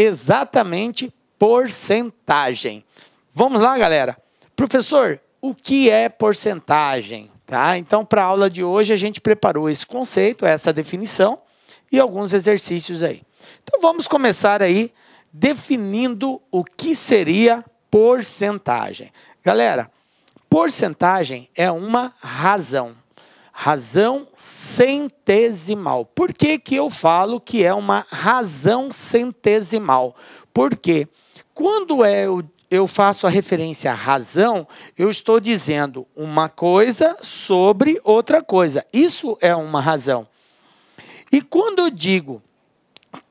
exatamente porcentagem. Vamos lá, galera. Professor, o que é porcentagem? Tá? Então, para a aula de hoje, a gente preparou esse conceito, essa definição e alguns exercícios aí. Então, vamos começar aí definindo o que seria porcentagem. Galera, porcentagem é uma razão razão centesimal. Por que, que eu falo que é uma razão centesimal? Porque quando é o eu faço a referência à razão, eu estou dizendo uma coisa sobre outra coisa. Isso é uma razão. E quando eu digo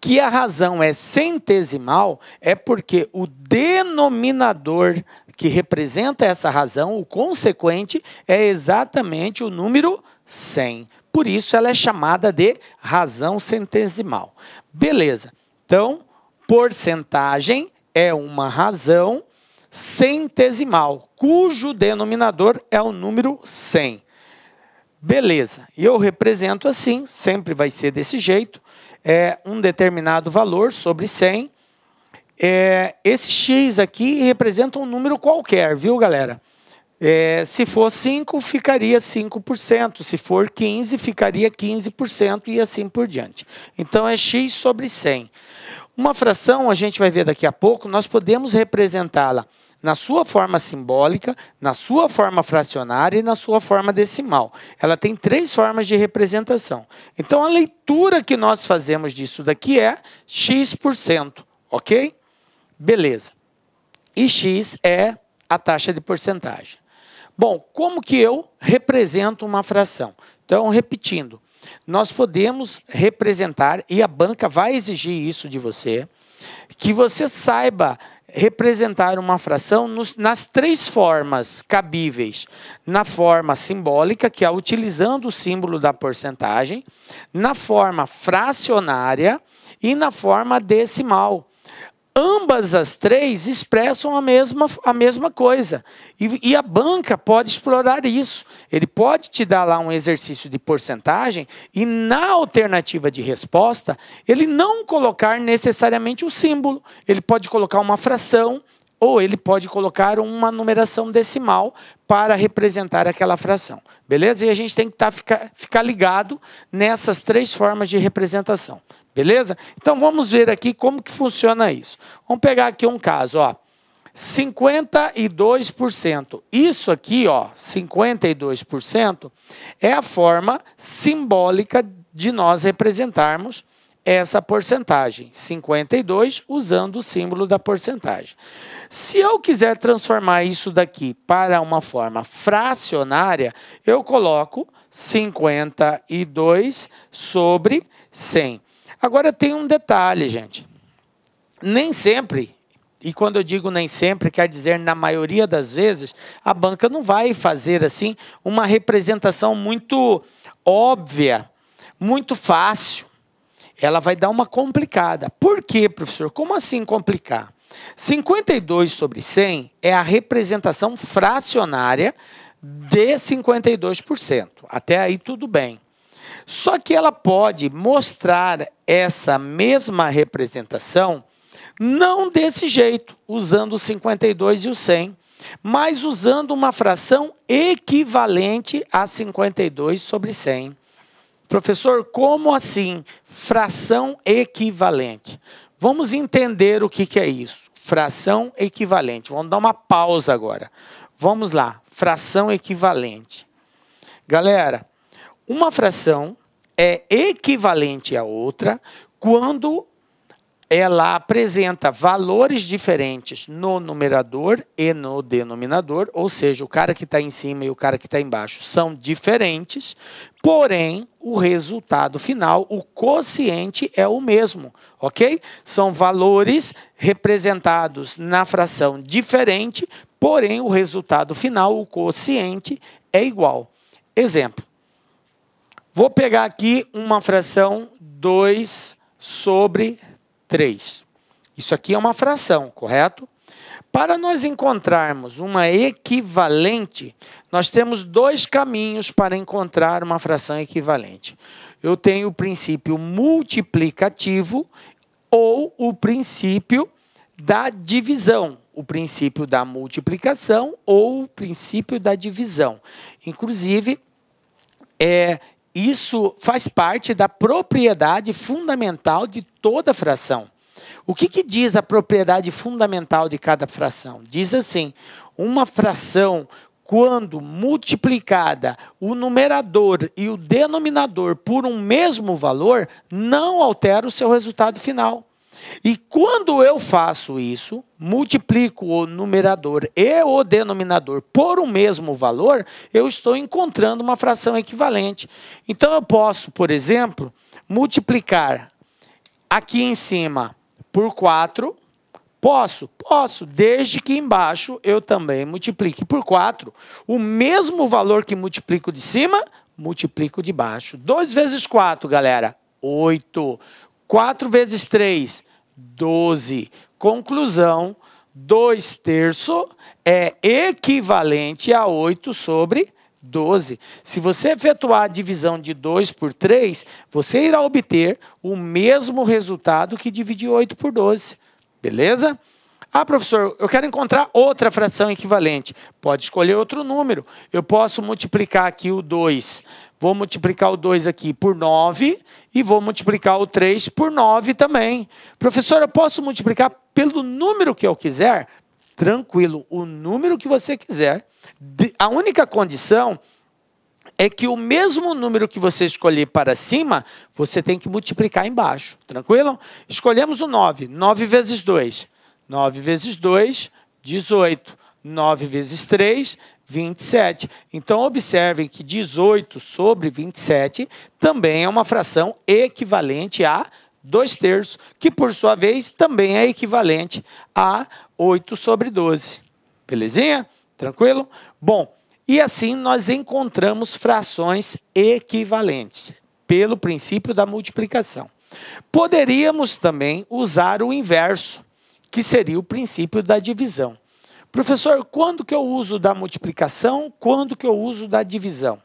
que a razão é centesimal, é porque o denominador que representa essa razão, o consequente é exatamente o número 100. Por isso ela é chamada de razão centesimal. Beleza. Então, porcentagem é uma razão centesimal, cujo denominador é o número 100. Beleza. Eu represento assim, sempre vai ser desse jeito, é um determinado valor sobre 100 é, esse X aqui representa um número qualquer, viu, galera? É, se for 5, ficaria 5%. Se for 15, ficaria 15% e assim por diante. Então, é x sobre 100. Uma fração, a gente vai ver daqui a pouco, nós podemos representá-la na sua forma simbólica, na sua forma fracionária e na sua forma decimal. Ela tem três formas de representação. Então, a leitura que nós fazemos disso daqui é x%, ok? Beleza. E X é a taxa de porcentagem. Bom, como que eu represento uma fração? Então, repetindo, nós podemos representar, e a banca vai exigir isso de você, que você saiba representar uma fração nos, nas três formas cabíveis: na forma simbólica, que é utilizando o símbolo da porcentagem, na forma fracionária e na forma decimal, ambas as três expressam a mesma, a mesma coisa. E, e, a banca pode explorar isso. Ele pode te dar lá um exercício de porcentagem e, na alternativa de resposta, ele não colocar necessariamente o símbolo. Ele pode colocar uma fração ou ele pode colocar uma numeração decimal para representar aquela fração. Beleza? E a gente tem que tá, ficar, ficar ligado nessas três formas de representação. Beleza? Então vamos ver aqui como que funciona isso. Vamos pegar aqui um caso, ó. 52%. Isso aqui, ó, 52% é a forma simbólica de nós representarmos essa porcentagem, 52, usando o símbolo da porcentagem. Se eu quiser transformar isso daqui para uma forma fracionária, eu coloco 52 sobre 100. Agora tem um detalhe, gente. Nem sempre, e quando eu digo nem sempre, quer dizer na maioria das vezes, a banca não vai fazer assim uma representação muito óbvia, muito fácil. Ela vai dar uma complicada. Por quê, professor? Como assim complicar? 52 sobre 100 é a representação fracionária de 52%. Até aí tudo bem. Só que ela pode mostrar essa mesma representação não desse jeito, usando o 52 e o 100, mas usando uma fração equivalente a 52 sobre 100. Professor, como assim? Fração equivalente. Vamos entender o que, que é isso. Fração equivalente. Vamos dar uma pausa agora. Vamos lá. Fração equivalente. Galera, uma fração é equivalente à outra quando ela apresenta valores diferentes no numerador e no denominador, ou seja, o cara que está em cima e o cara que está embaixo são diferentes, porém o resultado final, o quociente é o mesmo, ok? São valores representados na fração diferente, porém o resultado final, o quociente, é igual. Exemplo. Vou pegar aqui uma fração 2 sobre 3. Isso aqui é uma fração, correto? Para nós encontrarmos uma equivalente, nós temos dois caminhos para encontrar uma fração equivalente. Eu tenho o princípio multiplicativo ou o princípio da divisão, o princípio da multiplicação ou o princípio da divisão. Inclusive, é, isso faz parte da propriedade fundamental de toda fração. O que, que diz a propriedade fundamental de cada fração? Diz assim: uma fração quando multiplicada o numerador e o denominador por um mesmo valor, não altera o seu resultado final. E quando eu faço isso, multiplico o numerador e o denominador por um mesmo valor, eu estou encontrando uma fração equivalente. Então eu posso, por exemplo, multiplicar aqui em cima por 4. Posso? Posso, desde que embaixo eu também multiplique por 4. O mesmo valor que multiplico de cima, multiplico de baixo. 2 vezes 4, galera, 8. 4 vezes 3, 12. Conclusão: 2 terços é equivalente a 8 sobre 12. Se você efetuar a divisão de 2 por 3, você irá obter o mesmo resultado que dividir 8 por 12. Beleza? Ah, professor, eu quero encontrar outra fração equivalente. Pode escolher outro número. Eu posso multiplicar aqui o 2. Vou multiplicar o 2 aqui por 9 e vou multiplicar o 3 por 9 também. Professora, eu posso multiplicar pelo número que eu quiser? Tranquilo, o número que você quiser. A única condição é que o mesmo número que você escolher para cima, você tem que multiplicar embaixo. Tranquilo? Escolhemos o 9. 9 vezes 2. 9 vezes 2, 18. 9 vezes 3, 27. Então, observem que 18 sobre 27 também é uma fração equivalente a 2 terços, que por sua vez também é equivalente a 8 sobre 12. Belezinha? Tranquilo? Bom, e assim nós encontramos frações equivalentes pelo princípio da multiplicação. Poderíamos também usar o inverso, que seria o princípio da divisão. Professor, quando que eu uso da multiplicação? Quando que eu uso da divisão?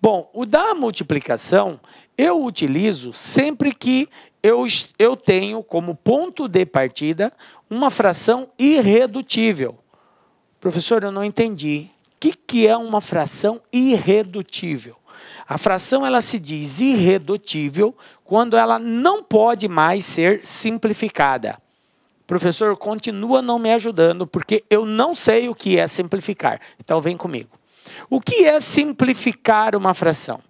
Bom, o da multiplicação eu utilizo sempre que eu, eu tenho como ponto de partida uma fração irredutível. Professor, eu não entendi. O que, que é uma fração irredutível? A fração ela se diz irredutível quando ela não pode mais ser simplificada. Professor, continua não me ajudando, porque eu não sei o que é simplificar. Então, vem comigo. O que é simplificar uma fração?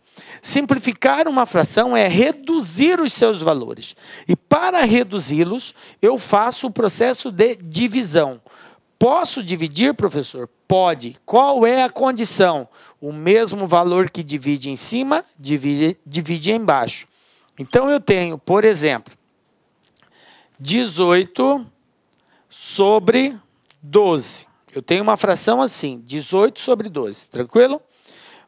Simplificar uma fração é reduzir os seus valores. E para reduzi-los, eu faço o processo de divisão. Posso dividir, professor? Pode. Qual é a condição? O mesmo valor que divide em cima, divide, divide embaixo. Então eu tenho, por exemplo, 18 sobre 12. Eu tenho uma fração assim, 18 sobre 12, tranquilo?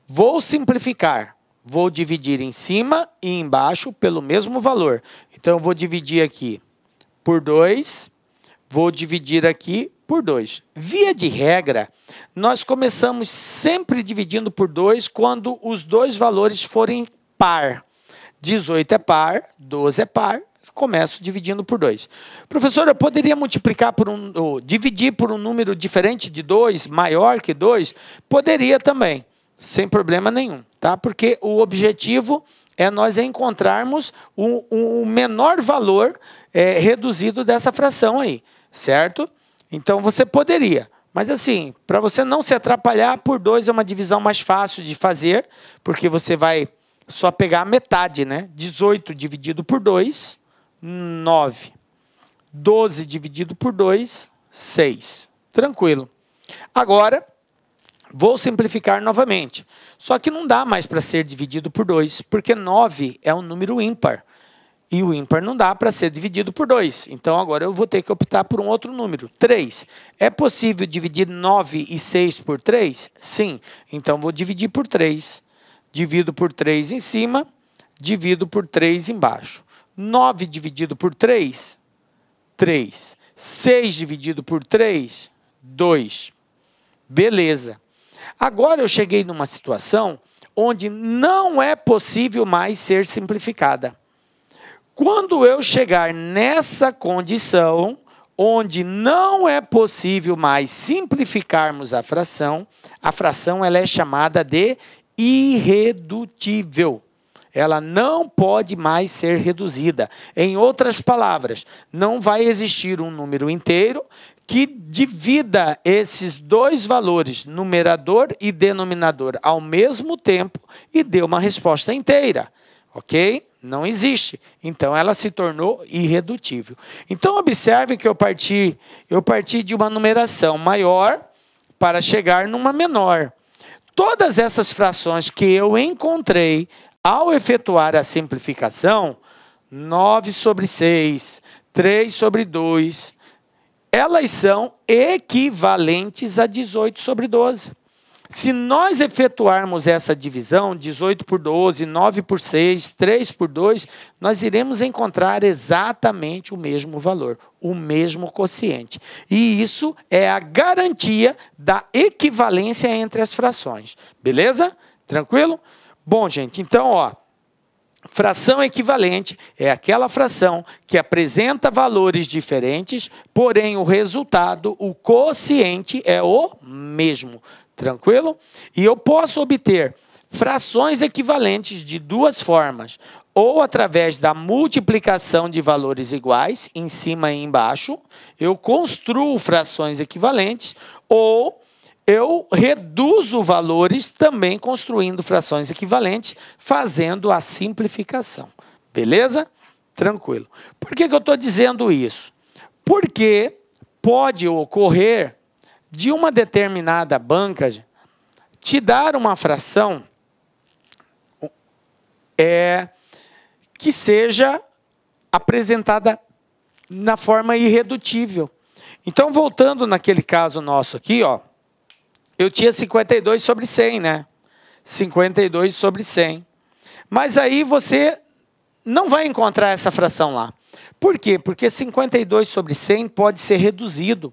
Vou simplificar. Vou dividir em cima e embaixo pelo mesmo valor. Então, eu vou dividir aqui por 2, vou dividir aqui por 2. Via de regra, nós começamos sempre dividindo por 2 quando os dois valores forem par. 18 é par, 12 é par, começo dividindo por 2. Professor, eu poderia multiplicar por um, dividir por um número diferente de 2, maior que 2? Poderia também, sem problema nenhum, tá? Porque o objetivo é nós encontrarmos o, o menor valor é, reduzido dessa fração aí, certo? Então você poderia. Mas assim, para você não se atrapalhar, por 2 é uma divisão mais fácil de fazer, porque você vai só pegar a metade, né? 18 dividido por 2 9. 12 dividido por 2, 6. Tranquilo. Agora, vou simplificar novamente. Só que não dá mais para ser dividido por 2, porque 9 é um número ímpar. E o ímpar não dá para ser dividido por 2. Então, agora eu vou ter que optar por um outro número, 3. É possível dividir 9 e 6 por 3? Sim. Então, vou dividir por 3. Divido por 3 em cima, divido por 3 embaixo. 9 dividido por 3, 3. 6 dividido por 3, 2. Beleza. Agora eu cheguei numa situação onde não é possível mais ser simplificada. Quando eu chegar nessa condição, onde não é possível mais simplificarmos a fração, a fração ela é chamada de irredutível ela não pode mais ser reduzida. Em outras palavras, não vai existir um número inteiro que divida esses dois valores, numerador e denominador, ao mesmo tempo e dê uma resposta inteira. Ok? Não existe. Então ela se tornou irredutível. Então observe que eu parti, eu parti de uma numeração maior para chegar numa menor. Todas essas frações que eu encontrei ao efetuar a simplificação, 9 sobre 6, 3 sobre 2, elas são equivalentes a 18 sobre 12. Se nós efetuarmos essa divisão, 18 por 12, 9 por 6, 3 por 2, nós iremos encontrar exatamente o mesmo valor, o mesmo quociente. E isso é a garantia da equivalência entre as frações. Beleza? Tranquilo? Bom, gente, então, ó, fração equivalente é aquela fração que apresenta valores diferentes, porém o resultado, o quociente, é o mesmo. Tranquilo? E eu posso obter frações equivalentes de duas formas, ou através da multiplicação de valores iguais, em cima e embaixo, eu construo frações equivalentes, ou eu reduzo valores também construindo frações equivalentes, fazendo a simplificação. Beleza? Tranquilo. Por que, que eu estou dizendo isso? Porque pode ocorrer de uma determinada banca te dar uma fração é, que seja apresentada na forma irredutível. Então, voltando naquele caso nosso aqui, ó, eu tinha 52 sobre 100, né? 52 sobre 100. Mas aí você não vai encontrar essa fração lá. Por quê? Porque 52 sobre 100 pode ser reduzido.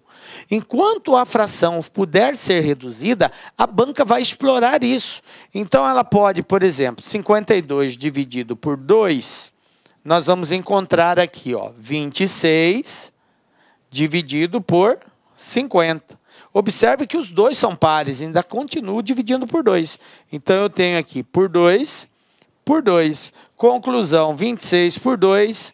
Enquanto a fração puder ser reduzida, a banca vai explorar isso. Então ela pode, por exemplo, 52 dividido por 2, nós vamos encontrar aqui, ó, 26 dividido por 50. Observe que os dois são pares, ainda continuo dividindo por 2. Então, eu tenho aqui por 2, por 2. Conclusão, 26 por 2,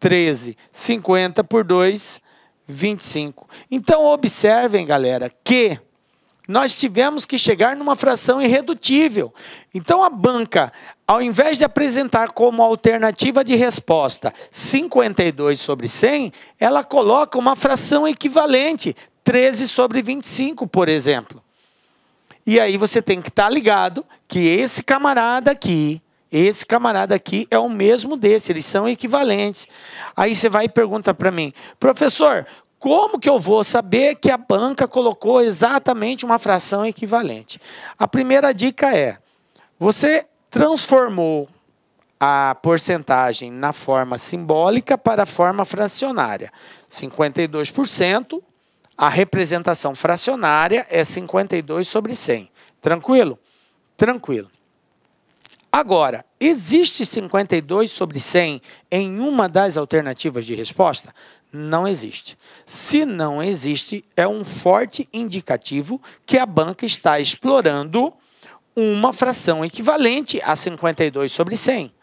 13. 50 por 2, 25. Então, observem, galera, que nós tivemos que chegar numa fração irredutível. Então a banca, ao invés de apresentar como alternativa de resposta 52 sobre 100, ela coloca uma fração equivalente, 13 sobre 25, por exemplo. E aí você tem que estar tá ligado que esse camarada aqui, esse camarada aqui é o mesmo desse, eles são equivalentes. Aí você vai e pergunta para mim, professor, como que eu vou saber que a banca colocou exatamente uma fração equivalente? A primeira dica é: você transformou a porcentagem na forma simbólica para a forma fracionária. 52% a representação fracionária é 52 sobre 100. Tranquilo? Tranquilo. Agora, existe 52 sobre 100 em uma das alternativas de resposta? Não existe. Se não existe, é um forte indicativo que a banca está explorando uma fração equivalente a 52 sobre 100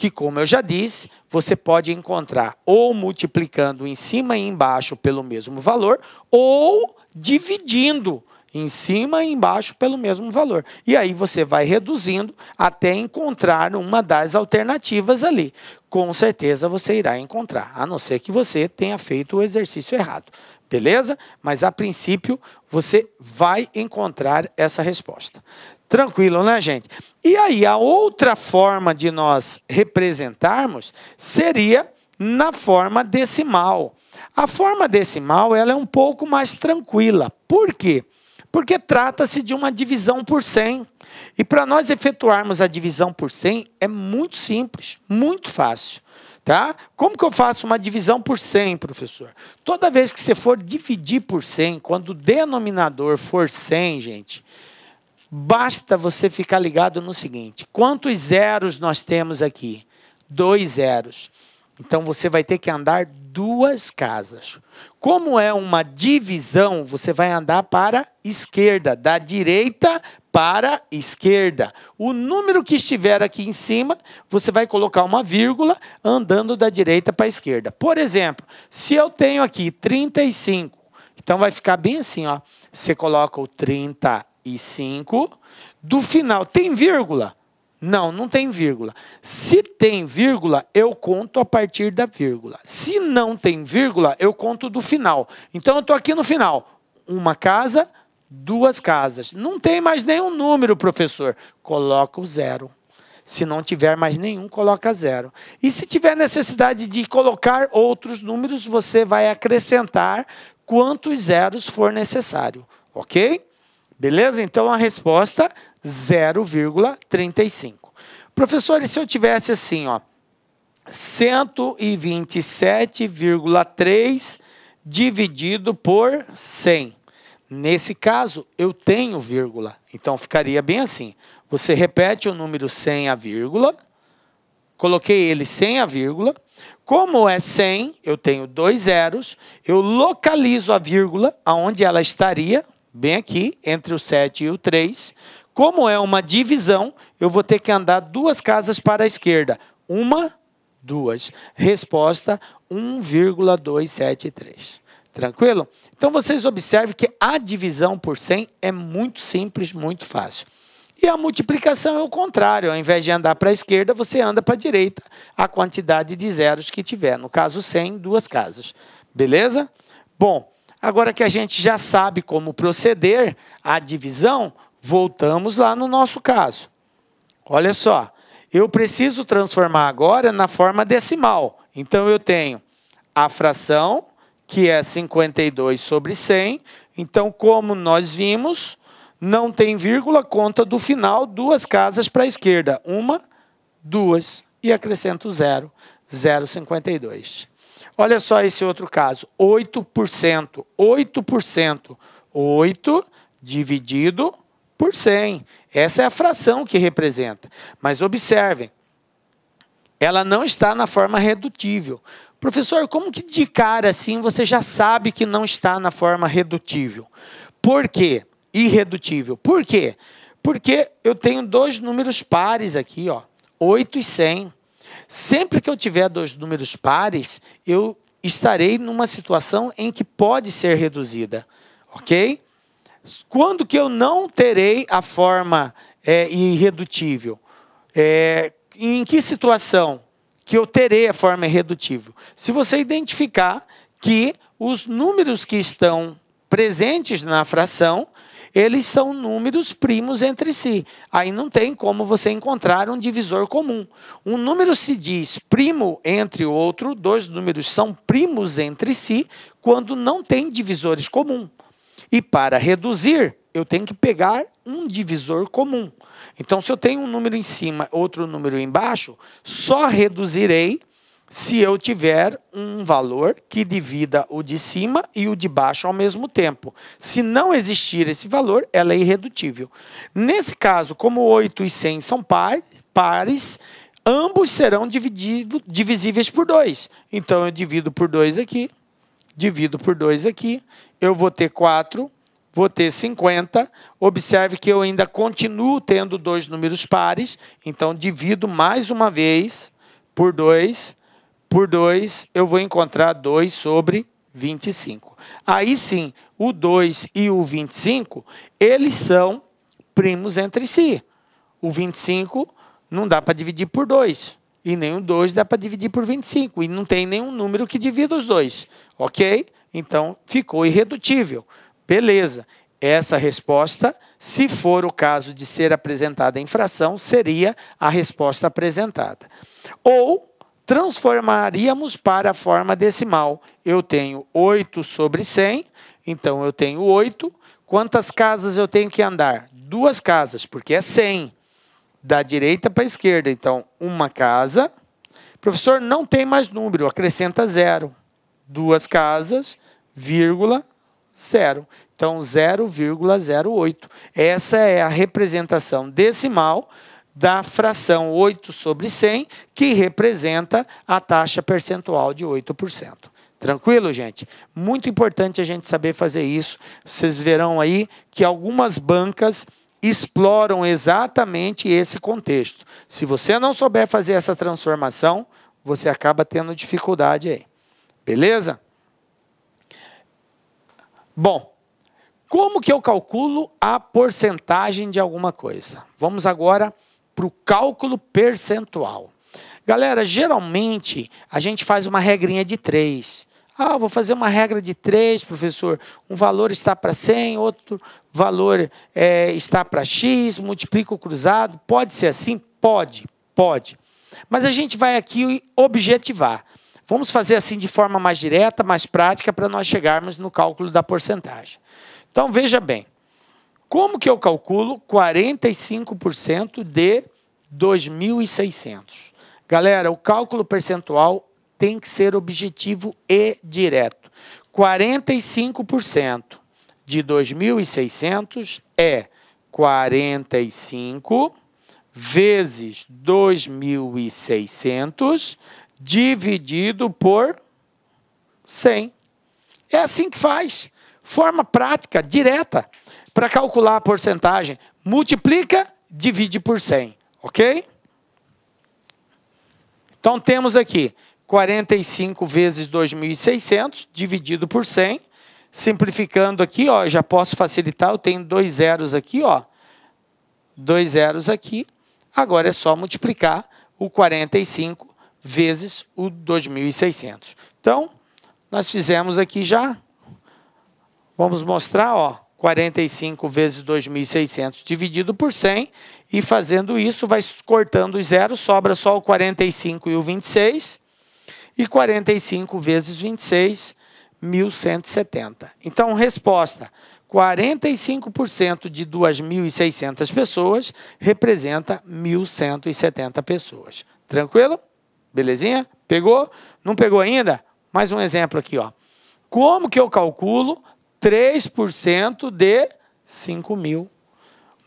que, como eu já disse, você pode encontrar ou multiplicando em cima e embaixo pelo mesmo valor, ou dividindo em cima e embaixo pelo mesmo valor. E aí você vai reduzindo até encontrar uma das alternativas ali. Com certeza você irá encontrar, a não ser que você tenha feito o exercício errado. Beleza? Mas a princípio você vai encontrar essa resposta. Tranquilo, né, gente? E aí, a outra forma de nós representarmos seria na forma decimal. A forma decimal ela é um pouco mais tranquila. Por quê? Porque trata-se de uma divisão por 100. E para nós efetuarmos a divisão por 100 é muito simples, muito fácil. Tá? Como que eu faço uma divisão por 100, professor? Toda vez que você for dividir por 100, quando o denominador for 100, gente, Basta você ficar ligado no seguinte: quantos zeros nós temos aqui? Dois zeros. Então você vai ter que andar duas casas. Como é uma divisão, você vai andar para esquerda, da direita para esquerda. O número que estiver aqui em cima, você vai colocar uma vírgula andando da direita para a esquerda. Por exemplo, se eu tenho aqui 35, então vai ficar bem assim, ó. Você coloca o 30 e 5 do final. Tem vírgula? Não, não tem vírgula. Se tem vírgula, eu conto a partir da vírgula. Se não tem vírgula, eu conto do final. Então eu estou aqui no final. Uma casa, duas casas. Não tem mais nenhum número, professor. Coloca o zero. Se não tiver mais nenhum, coloca zero. E se tiver necessidade de colocar outros números, você vai acrescentar quantos zeros for necessário, ok? Beleza? Então a resposta 0,35. Professores, se eu tivesse assim, ó, 127,3 dividido por 100. Nesse caso, eu tenho vírgula. Então ficaria bem assim. Você repete o número sem a vírgula. Coloquei ele sem a vírgula. Como é 100, eu tenho dois zeros. Eu localizo a vírgula aonde ela estaria, bem aqui, entre o 7 e o 3. Como é uma divisão, eu vou ter que andar duas casas para a esquerda. Uma, duas. Resposta, 1,273. Tranquilo? Então, vocês observem que a divisão por 100 é muito simples, muito fácil. E a multiplicação é o contrário. Ao invés de andar para a esquerda, você anda para a direita a quantidade de zeros que tiver. No caso, 100, duas casas. Beleza? Bom, Agora que a gente já sabe como proceder à divisão, voltamos lá no nosso caso. Olha só, eu preciso transformar agora na forma decimal. Então eu tenho a fração, que é 52 sobre 100. Então, como nós vimos, não tem vírgula, conta do final, duas casas para a esquerda. Uma, duas, e acrescento zero, 0,52. Olha só esse outro caso: 8%. 8%. 8 dividido por 100. Essa é a fração que representa. Mas observem, ela não está na forma redutível. Professor, como que de cara assim você já sabe que não está na forma redutível? Por quê? Irredutível. Por quê? Porque eu tenho dois números pares aqui, ó, 8 e 100. Sempre que eu tiver dois números pares, eu estarei numa situação em que pode ser reduzida, ok? Quando que eu não terei a forma é, irredutível? É, em que situação que eu terei a forma irredutível? Se você identificar que os números que estão presentes na fração eles são números primos entre si. Aí não tem como você encontrar um divisor comum. Um número se diz primo entre o outro, dois números são primos entre si quando não tem divisores comum. E para reduzir, eu tenho que pegar um divisor comum. Então, se eu tenho um número em cima, outro número embaixo, só reduzirei se eu tiver um valor que divida o de cima e o de baixo ao mesmo tempo. Se não existir esse valor, ela é irredutível. Nesse caso, como 8 e 100 são par, pares, ambos serão dividido, divisíveis por 2. Então, eu divido por 2 aqui, divido por 2 aqui, eu vou ter 4 vou ter 50. Observe que eu ainda continuo tendo dois números pares, então divido mais uma vez por 2 por 2, eu vou encontrar 2 sobre 25. Aí sim, o 2 e o 25, eles são primos entre si. O 25 não dá para dividir por 2. E nem o 2 dá para dividir por 25. E não tem nenhum número que divida os dois. Ok? Então ficou irredutível. Beleza. Essa resposta, se for o caso de ser apresentada em fração, seria a resposta apresentada. Ou transformaríamos para a forma decimal. Eu tenho 8 sobre 100, então eu tenho 8. Quantas casas eu tenho que andar? Duas casas, porque é 100. Da direita para a esquerda, então uma casa. Professor, não tem mais número, acrescenta zero. Duas casas, vírgula, zero. Então, 0,08. Essa é a representação decimal da fração 8 sobre 100, que representa a taxa percentual de 8%. Tranquilo, gente? Muito importante a gente saber fazer isso. Vocês verão aí que algumas bancas exploram exatamente esse contexto. Se você não souber fazer essa transformação, você acaba tendo dificuldade aí. Beleza? Bom, como que eu calculo a porcentagem de alguma coisa? Vamos agora para o cálculo percentual. Galera, geralmente a gente faz uma regrinha de três. Ah, vou fazer uma regra de três, professor. Um valor está para 100, outro valor é, está para X, multiplica o cruzado. Pode ser assim? Pode, pode. Mas a gente vai aqui objetivar. Vamos fazer assim de forma mais direta, mais prática, para nós chegarmos no cálculo da porcentagem. Então, veja bem. Como que eu calculo 45% de 2.600? Galera, o cálculo percentual tem que ser objetivo e direto. 45% de 2.600 é 45 vezes 2.600 dividido por 100. É assim que faz. Forma prática, direta. Para calcular a porcentagem, multiplica, divide por 100, ok? Então temos aqui 45 vezes 2.600 dividido por 100. Simplificando aqui, ó, já posso facilitar, eu tenho dois zeros aqui, ó. Dois zeros aqui. Agora é só multiplicar o 45 vezes o 2.600. Então, nós fizemos aqui já. Vamos mostrar, ó. 45 vezes 2.600 dividido por 100 e fazendo isso vai cortando os zeros, sobra só o 45 e o 26 e 45 vezes 26, 1.170. Então, resposta, 45% de 2.600 pessoas representa 1.170 pessoas. Tranquilo? Belezinha? Pegou? Não pegou ainda? Mais um exemplo aqui, ó. Como que eu calculo 3% de 5 mil.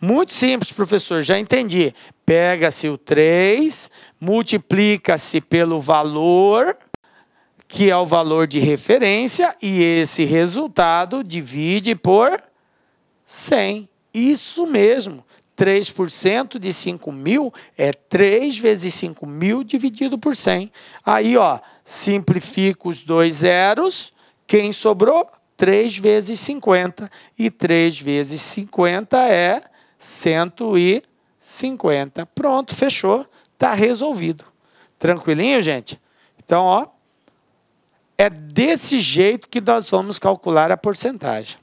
Muito simples, professor, já entendi. Pega-se o 3, multiplica-se pelo valor, que é o valor de referência, e esse resultado divide por 100. Isso mesmo. 3% de 5 mil é 3 vezes 5 mil dividido por 100. Aí, ó, simplifica os dois zeros. Quem sobrou? 3 vezes 50, e 3 vezes 50 é 150. Pronto, fechou, está resolvido. Tranquilinho, gente? Então, ó, é desse jeito que nós vamos calcular a porcentagem.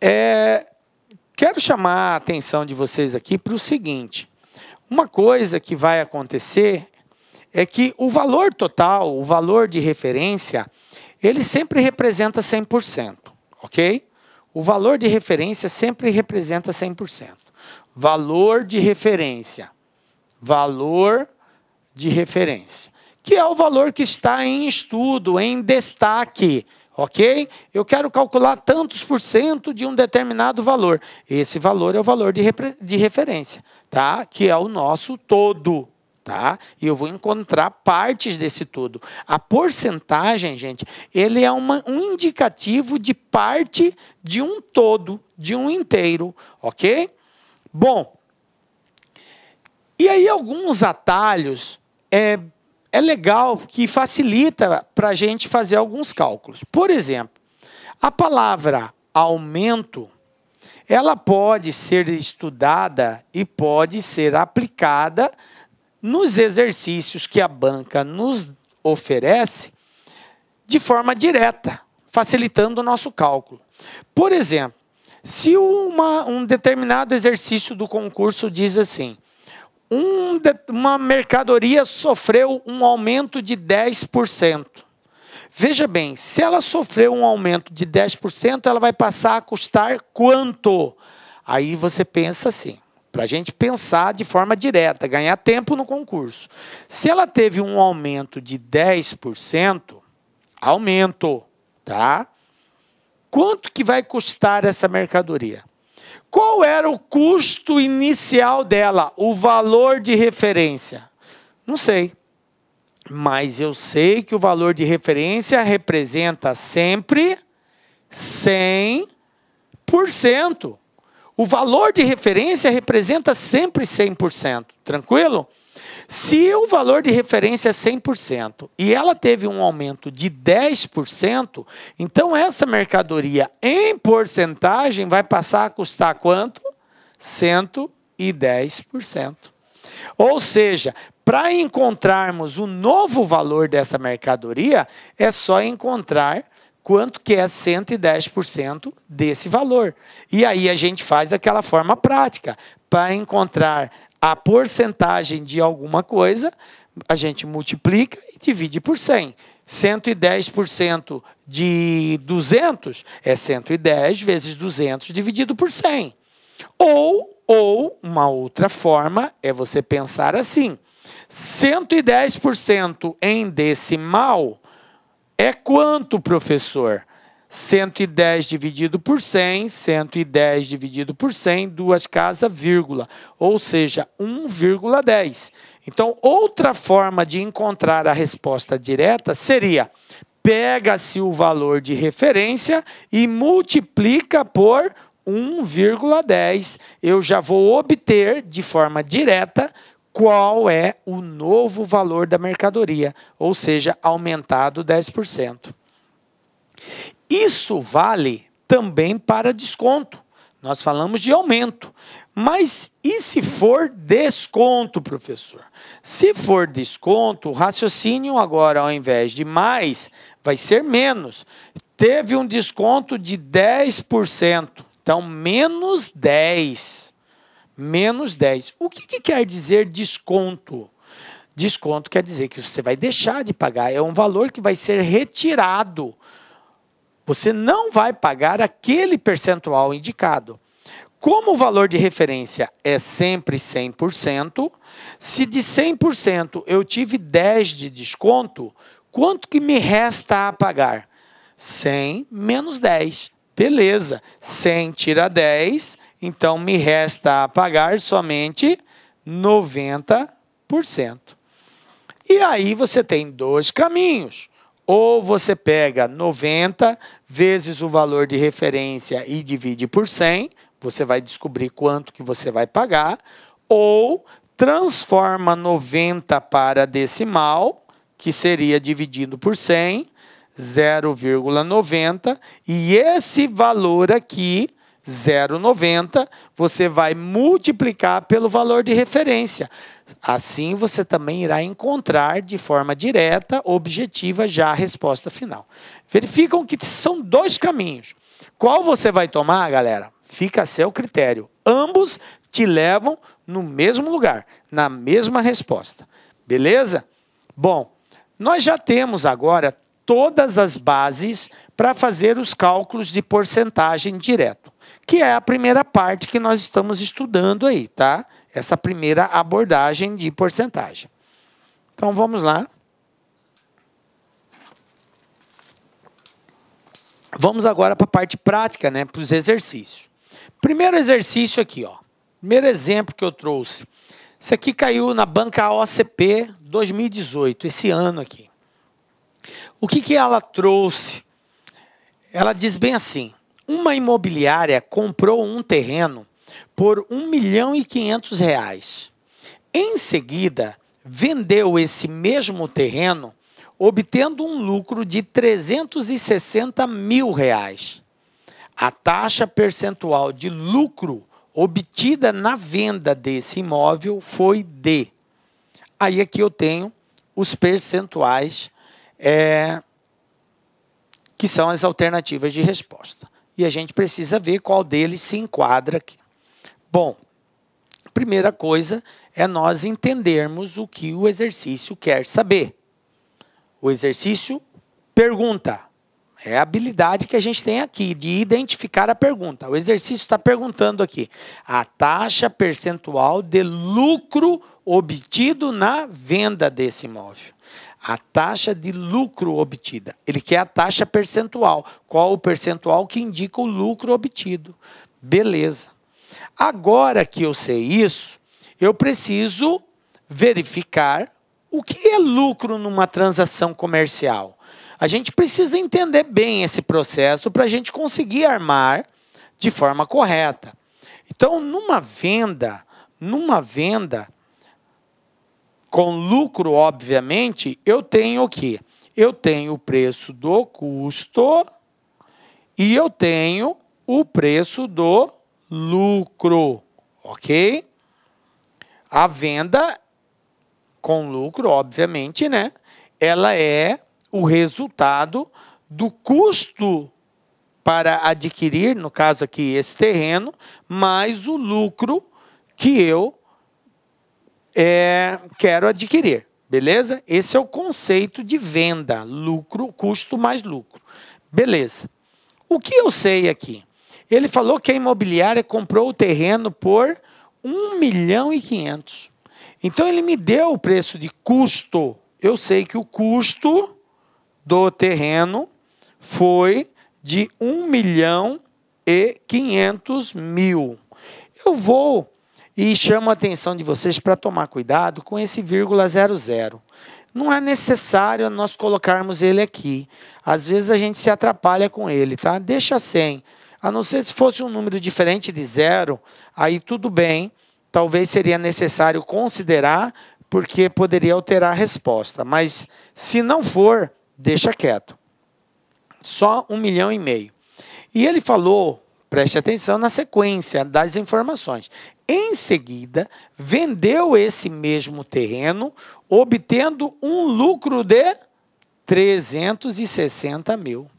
É, quero chamar a atenção de vocês aqui para o seguinte: uma coisa que vai acontecer é que o valor total, o valor de referência, ele sempre representa 100%, ok? O valor de referência sempre representa 100%. Valor de referência. Valor de referência. Que é o valor que está em estudo, em destaque, ok? Eu quero calcular tantos por cento de um determinado valor. Esse valor é o valor de, de referência, tá? Que é o nosso todo, tá? E eu vou encontrar partes desse todo. A porcentagem, gente, ele é uma, um indicativo de parte de um todo, de um inteiro, ok? Bom, e aí alguns atalhos é, é legal que facilita para a gente fazer alguns cálculos. Por exemplo, a palavra aumento ela pode ser estudada e pode ser aplicada nos exercícios que a banca nos oferece de forma direta, facilitando o nosso cálculo. Por exemplo, se uma, um determinado exercício do concurso diz assim: um, uma mercadoria sofreu um aumento de 10%. Veja bem, se ela sofreu um aumento de 10%, ela vai passar a custar quanto? Aí você pensa assim: para a gente pensar de forma direta, ganhar tempo no concurso. Se ela teve um aumento de 10%, aumento, tá? Quanto que vai custar essa mercadoria? Qual era o custo inicial dela, o valor de referência? Não sei. Mas eu sei que o valor de referência representa sempre 100%. O valor de referência representa sempre 100%, tranquilo? Se o valor de referência é 100% e ela teve um aumento de 10%, então essa mercadoria em porcentagem vai passar a custar quanto? 110%. Ou seja, para encontrarmos o novo valor dessa mercadoria, é só encontrar quanto que é 110% desse valor. E aí a gente faz daquela forma prática. Para encontrar a porcentagem de alguma coisa, a gente multiplica e divide por 100. 110% de 200 é 110 vezes 200 dividido por 100. Ou, ou uma outra forma é você pensar assim: 110% em decimal é quanto, professor? 110 dividido por 100, 110 dividido por 100, duas casas, vírgula, ou seja, 1,10. Então, outra forma de encontrar a resposta direta seria: pega-se o valor de referência e multiplica por 1,10. Eu já vou obter de forma direta qual é o novo valor da mercadoria, ou seja, aumentado 10%. Isso vale também para desconto. Nós falamos de aumento. Mas e se for desconto, professor? Se for desconto, o raciocínio agora, ao invés de mais, vai ser menos. Teve um desconto de 10%. Então, menos 10% menos 10. O que, que quer dizer desconto? Desconto quer dizer que você vai deixar de pagar, é um valor que vai ser retirado. Você não vai pagar aquele percentual indicado. Como o valor de referência é sempre 100%, se de 100% eu tive 10 de desconto, quanto que me resta a pagar? 100 menos 10. Beleza. 100 tira 10, então me resta a pagar somente 90%. E aí você tem dois caminhos. Ou você pega 90 vezes o valor de referência e divide por 100, você vai descobrir quanto que você vai pagar, ou transforma 90 para decimal, que seria dividindo por 100, 0,90 e esse valor aqui, 0,90, você vai multiplicar pelo valor de referência. Assim você também irá encontrar de forma direta, objetiva, já a resposta final. Verificam que são dois caminhos. Qual você vai tomar, galera? Fica a seu critério. Ambos te levam no mesmo lugar, na mesma resposta. Beleza? Bom, nós já temos agora todas as bases para fazer os cálculos de porcentagem direto, que é a primeira parte que nós estamos estudando aí, tá? Essa primeira abordagem de porcentagem. Então vamos lá. Vamos agora para a parte prática, né, para os exercícios. Primeiro exercício aqui, ó. Primeiro exemplo que eu trouxe. Isso aqui caiu na banca OCP 2018, esse ano aqui. O que, que ela trouxe? Ela diz bem assim: uma imobiliária comprou um terreno por 1 milhão e 500 reais. Em seguida, vendeu esse mesmo terreno, obtendo um lucro de 360 mil reais. A taxa percentual de lucro obtida na venda desse imóvel foi de. Aí aqui é eu tenho os percentuais é, que são as alternativas de resposta. E a gente precisa ver qual deles se enquadra aqui. Bom, primeira coisa é nós entendermos o que o exercício quer saber. O exercício pergunta. É a habilidade que a gente tem aqui de identificar a pergunta. O exercício está perguntando aqui: a taxa percentual de lucro obtido na venda desse imóvel a taxa de lucro obtida. Ele quer a taxa percentual. Qual o percentual que indica o lucro obtido? Beleza. Agora que eu sei isso, eu preciso verificar o que é lucro numa transação comercial. A gente precisa entender bem esse processo para a gente conseguir armar de forma correta. Então, numa venda, numa venda, com lucro, obviamente, eu tenho o quê? Eu tenho o preço do custo e eu tenho o preço do lucro, ok? A venda com lucro, obviamente, né? Ela é o resultado do custo para adquirir, no caso aqui, esse terreno, mais o lucro que eu é, quero adquirir. Beleza? Esse é o conceito de venda, lucro, custo mais lucro. Beleza. O que eu sei aqui? Ele falou que a imobiliária comprou o terreno por 1 milhão e 500. Então ele me deu o preço de custo. Eu sei que o custo do terreno foi de 1 milhão e 500 mil. Eu vou e chamo a atenção de vocês para tomar cuidado com esse vírgula zero zero. Não é necessário nós colocarmos ele aqui. Às vezes a gente se atrapalha com ele, tá? Deixa sem. A não ser se fosse um número diferente de zero, aí tudo bem. Talvez seria necessário considerar, porque poderia alterar a resposta. Mas se não for, deixa quieto. Só um milhão e meio. E ele falou Preste atenção na sequência das informações. Em seguida, vendeu esse mesmo terreno, obtendo um lucro de 360 mil.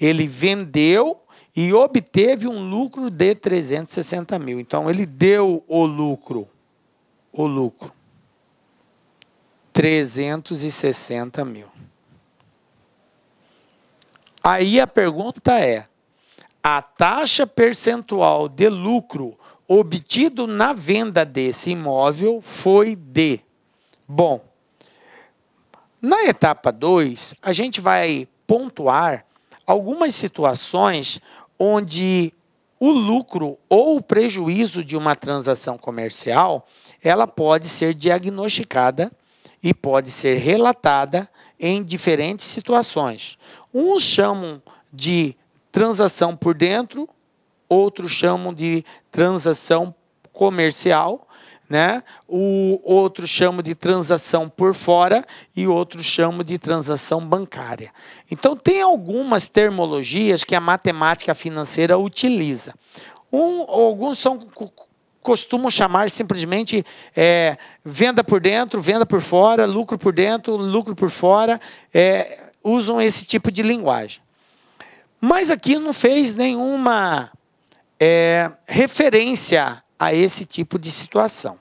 Ele vendeu e obteve um lucro de 360 mil. Então, ele deu o lucro. O lucro. 360 mil. Aí a pergunta é: a taxa percentual de lucro obtido na venda desse imóvel foi de. Bom, na etapa 2, a gente vai pontuar algumas situações onde o lucro ou o prejuízo de uma transação comercial, ela pode ser diagnosticada e pode ser relatada em diferentes situações. Uns chamam de transação por dentro, outros chamam de transação comercial, né? O outro chama de transação por fora e outro chama de transação bancária. Então tem algumas termologias que a matemática financeira utiliza. Um, alguns são costumam chamar simplesmente é, venda por dentro, venda por fora, lucro por dentro, lucro por fora, é, usam esse tipo de linguagem. Mas aqui não fez nenhuma é, referência a esse tipo de situação.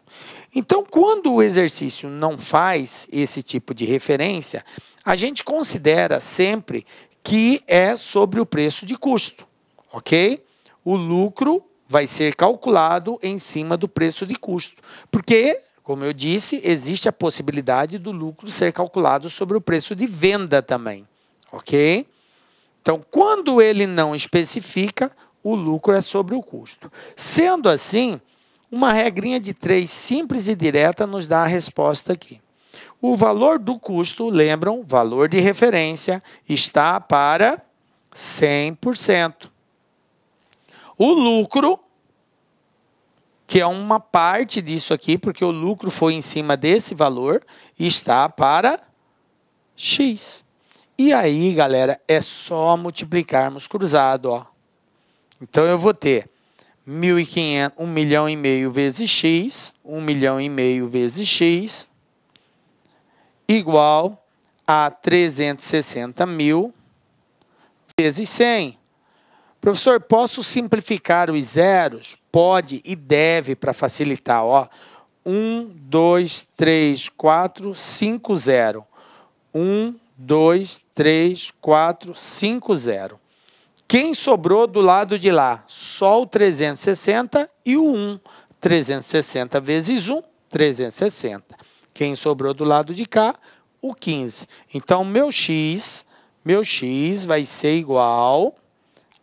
Então, quando o exercício não faz esse tipo de referência, a gente considera sempre que é sobre o preço de custo, ok? O lucro vai ser calculado em cima do preço de custo, porque, como eu disse, existe a possibilidade do lucro ser calculado sobre o preço de venda também, ok? Então, quando ele não especifica, o lucro é sobre o custo. Sendo assim, uma regrinha de três simples e direta nos dá a resposta aqui. O valor do custo, lembram, valor de referência, está para 100%. O lucro, que é uma parte disso aqui, porque o lucro foi em cima desse valor, está para X. E aí, galera, é só multiplicarmos cruzado, ó. Então eu vou ter 1.500, 1 milhão e meio vezes x, 1 milhão e meio vezes x, igual a 360 mil vezes 100. Professor, posso simplificar os zeros? Pode e deve para facilitar, ó. 1, 2, 3, 4, 5, 0. 1, 2, 3, 4, 5, 0. Quem sobrou do lado de lá? Só o 360 e o 1. 360 vezes 1, 360. Quem sobrou do lado de cá? O 15. Então, meu x, meu x vai ser igual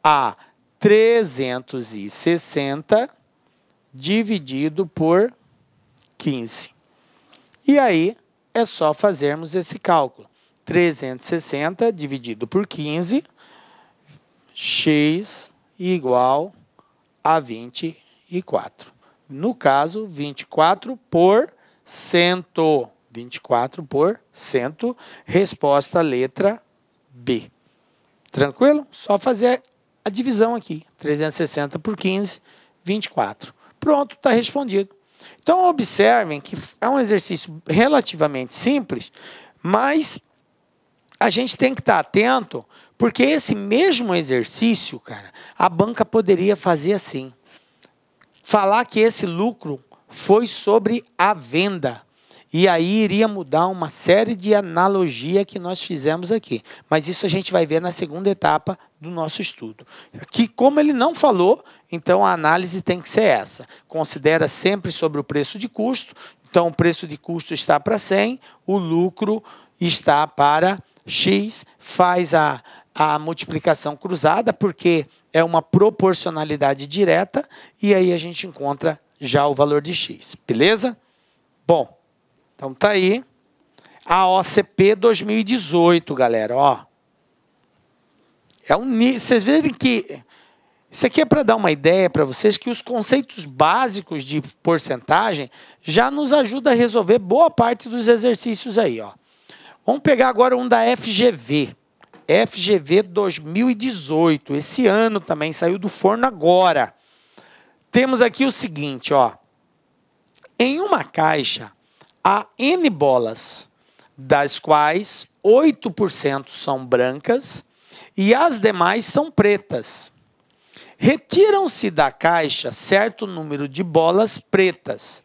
a 360 dividido por 15. E aí, é só fazermos esse cálculo. 360 dividido por 15, x igual a 24. No caso, 24 por 100. 24 por 100. Resposta letra B. Tranquilo? Só fazer a divisão aqui. 360 por 15, 24. Pronto, está respondido. Então, observem que é um exercício relativamente simples, mas a gente tem que estar tá atento, porque esse mesmo exercício, cara, a banca poderia fazer assim. Falar que esse lucro foi sobre a venda. E aí iria mudar uma série de analogia que nós fizemos aqui. Mas isso a gente vai ver na segunda etapa do nosso estudo. Que como ele não falou, então a análise tem que ser essa. Considera sempre sobre o preço de custo. Então o preço de custo está para 100, o lucro está para X faz a, a multiplicação cruzada, porque é uma proporcionalidade direta, e aí a gente encontra já o valor de X, beleza? Bom, então tá aí a OCP 2018, galera, ó. É um, vocês verem que isso aqui é para dar uma ideia para vocês que os conceitos básicos de porcentagem já nos ajuda a resolver boa parte dos exercícios aí, ó. Vamos pegar agora um da FGV. FGV 2018. Esse ano também saiu do forno agora. Temos aqui o seguinte, ó. Em uma caixa há N bolas, das quais 8% são brancas e as demais são pretas. Retiram-se da caixa certo número de bolas pretas,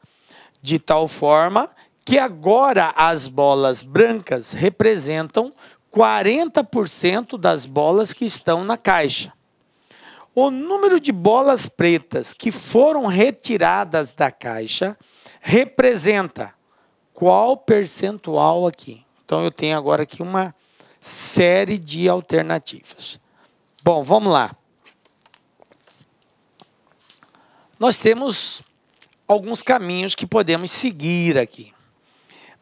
de tal forma que agora as bolas brancas representam 40% das bolas que estão na caixa. O número de bolas pretas que foram retiradas da caixa representa qual percentual aqui? Então eu tenho agora aqui uma série de alternativas. Bom, vamos lá. Nós temos alguns caminhos que podemos seguir aqui.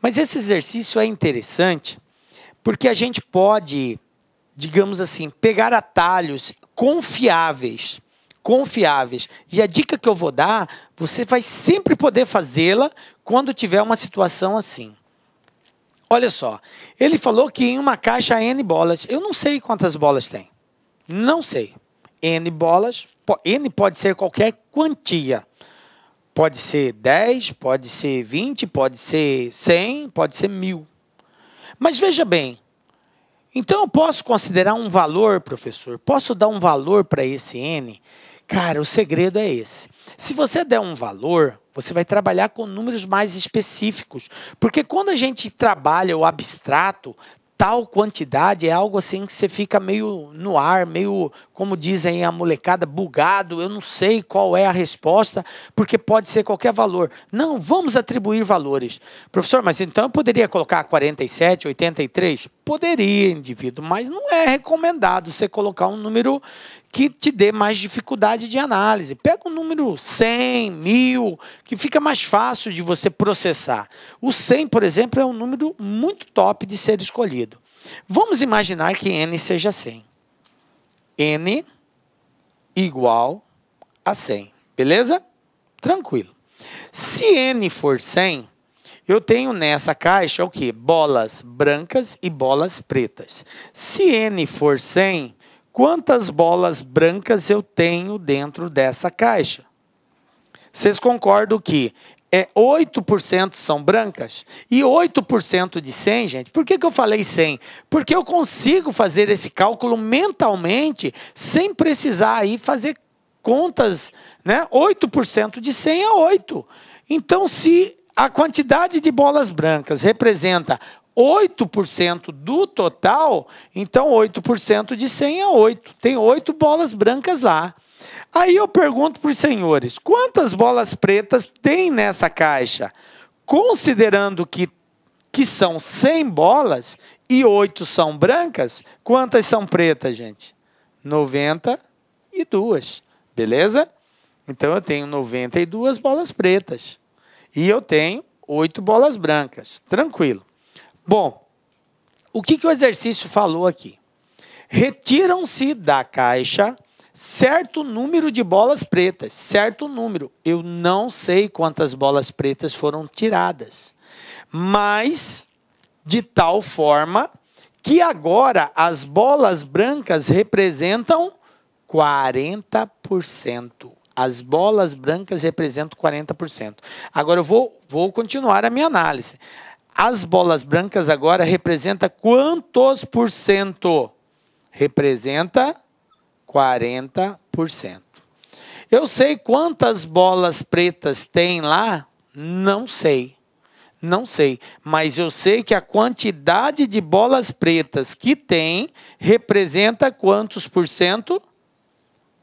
Mas esse exercício é interessante porque a gente pode, digamos assim, pegar atalhos confiáveis, confiáveis. E a dica que eu vou dar, você vai sempre poder fazê-la quando tiver uma situação assim. Olha só, ele falou que em uma caixa N bolas, eu não sei quantas bolas tem. Não sei. N bolas, N pode ser qualquer quantia. Pode ser 10, pode ser 20, pode ser 100, pode ser mil. Mas veja bem, então eu posso considerar um valor, professor? Posso dar um valor para esse N? Cara, o segredo é esse. Se você der um valor, você vai trabalhar com números mais específicos. Porque quando a gente trabalha o abstrato, tal quantidade é algo assim que você fica meio no ar, meio, como dizem a molecada, bugado, eu não sei qual é a resposta, porque pode ser qualquer valor. Não, vamos atribuir valores. Professor, mas então eu poderia colocar 47, 83? Poderia, indivíduo, mas não é recomendado você colocar um número que te dê mais dificuldade de análise. Pega um número 100, 1000, que fica mais fácil de você processar. O 100, por exemplo, é um número muito top de ser escolhido. Vamos imaginar que n seja 100. n igual a 100, beleza? Tranquilo. Se n for 100, eu tenho nessa caixa o quê? Bolas brancas e bolas pretas. Se n for 100, quantas bolas brancas eu tenho dentro dessa caixa. Vocês concordam que é 8% são brancas e 8% de 100, gente. Por que, que eu falei 100? Porque eu consigo fazer esse cálculo mentalmente sem precisar aí fazer contas, né? 8% de 100 é 8. Então, se a quantidade de bolas brancas representa 8% do total, então 8% de 100 é 8. Tem 8 bolas brancas lá. Aí eu pergunto para os senhores: quantas bolas pretas tem nessa caixa? Considerando que, que são 100 bolas e 8 são brancas, quantas são pretas, gente? 92. Beleza? Então eu tenho 92 bolas pretas. E eu tenho 8 bolas brancas. Tranquilo. Bom, o que, que o exercício falou aqui? Retiram-se da caixa certo número de bolas pretas, certo número. Eu não sei quantas bolas pretas foram tiradas, mas de tal forma que agora as bolas brancas representam 40%. As bolas brancas representam 40%. Agora eu vou, vou continuar a minha análise. As bolas brancas agora representa quantos por cento? Representa 40%. Eu sei quantas bolas pretas tem lá? Não sei. Não sei, mas eu sei que a quantidade de bolas pretas que tem representa quantos por cento?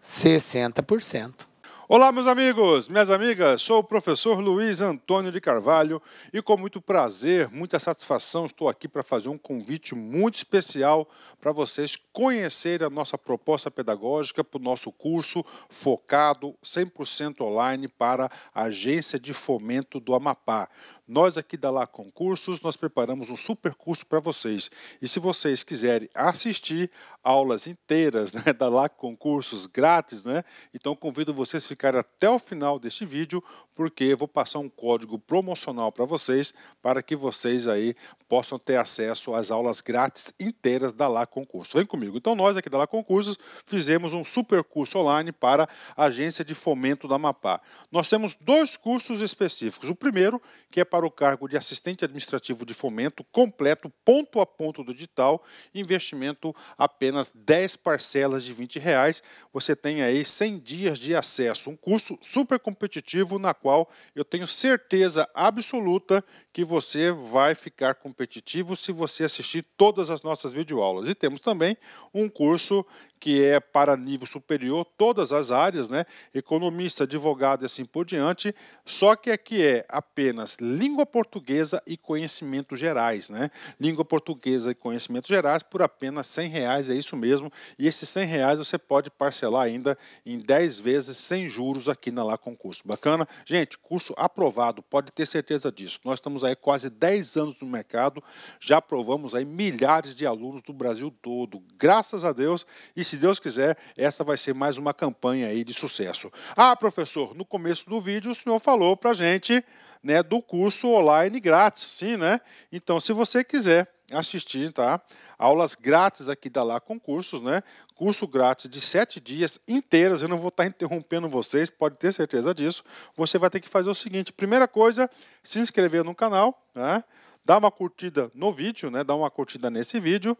60%. Olá, meus amigos, minhas amigas, sou o professor Luiz Antônio de Carvalho e com muito prazer, muita satisfação, estou aqui para fazer um convite muito especial para vocês conhecerem a nossa proposta pedagógica para o nosso curso focado 100% online para a Agência de Fomento do Amapá. Nós aqui da Lá Concursos, nós preparamos um super curso para vocês. E se vocês quiserem assistir aulas inteiras né, da Lá Concursos grátis, né, então convido vocês a ficar até o final deste vídeo, porque eu vou passar um código promocional para vocês, para que vocês aí possam ter acesso às aulas grátis inteiras da Lá Concursos. Vem comigo. Então nós aqui da Lá Concursos fizemos um super curso online para a Agência de Fomento da Amapá. Nós temos dois cursos específicos. O primeiro, que é para o cargo de assistente administrativo de fomento completo, ponto a ponto do digital, investimento apenas 10 parcelas de 20 reais. Você tem aí 100 dias de acesso, um curso super competitivo na qual eu tenho certeza absoluta que você vai ficar competitivo se você assistir todas as nossas videoaulas. E temos também um curso que é para nível superior, todas as áreas, né? economista, advogado e assim por diante, só que aqui é apenas língua portuguesa e conhecimentos gerais. Né? Língua portuguesa e conhecimentos gerais por apenas 100 reais, é isso mesmo. E esses 100 reais você pode parcelar ainda em 10 vezes sem juros aqui na Lá Concurso. Bacana? Gente, curso aprovado, pode ter certeza disso. Nós estamos aí quase 10 anos no mercado, já aprovamos aí milhares de alunos do Brasil todo. Graças a Deus, e se se Deus quiser, essa vai ser mais uma campanha aí de sucesso. Ah, professor, no começo do vídeo o senhor falou para gente né, do curso online grátis, sim, né? Então, se você quiser assistir, tá? Aulas grátis aqui da Lá Concursos, né? Curso grátis de sete dias inteiras. Eu não vou estar interrompendo vocês, pode ter certeza disso. Você vai ter que fazer o seguinte: primeira coisa, se inscrever no canal, né? dar uma curtida no vídeo, né, dar uma curtida nesse vídeo,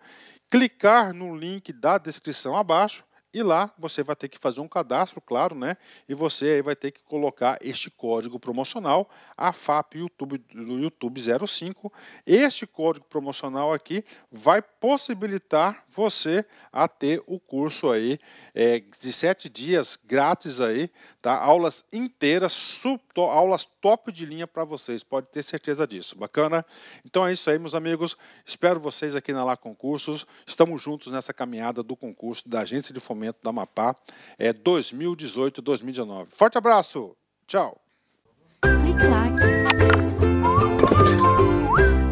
clicar no link da descrição abaixo e lá você vai ter que fazer um cadastro, claro, né? E você aí vai ter que colocar este código promocional, a FAP YouTube do YouTube 05. Este código promocional aqui vai possibilitar você a ter o curso aí é, de sete dias grátis aí, tá? Aulas inteiras, sub, to, aulas top de linha para vocês, pode ter certeza disso. Bacana? Então é isso aí, meus amigos. Espero vocês aqui na Lá Concursos. Estamos juntos nessa caminhada do concurso da agência de fomento Departamento do Amapá é, 2018-2019. Forte abraço! Tchau! Clique,